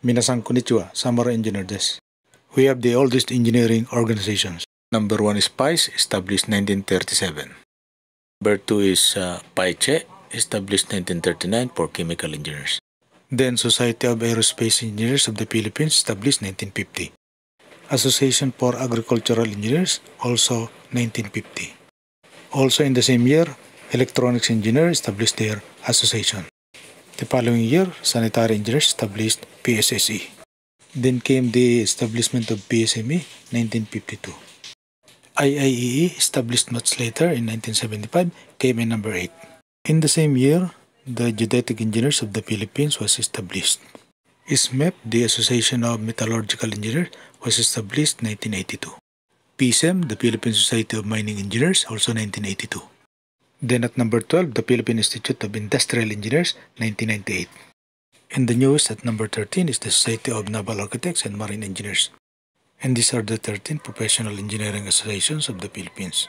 Minasang konnichiwa, Samara Engineer des. We have the oldest engineering organizations. Number one is PICE, established 1937. Number two is uh, PICE, established 1939 for chemical engineers. Then Society of Aerospace Engineers of the Philippines, established 1950. Association for Agricultural Engineers, also 1950. Also in the same year, Electronics Engineers established their association. The following year, sanitary engineers established PSSE. Then came the establishment of BSME 1952. IIEE, established much later in 1975, came in number 8. In the same year, the Geodetic Engineers of the Philippines was established. ISMEP, the Association of Metallurgical Engineers, was established 1982. PSEM, the Philippine Society of Mining Engineers, also 1982. Then at number 12, the Philippine Institute of Industrial Engineers, 1998. And the newest at number 13 is the Society of Naval Architects and Marine Engineers. And these are the 13 professional engineering associations of the Philippines.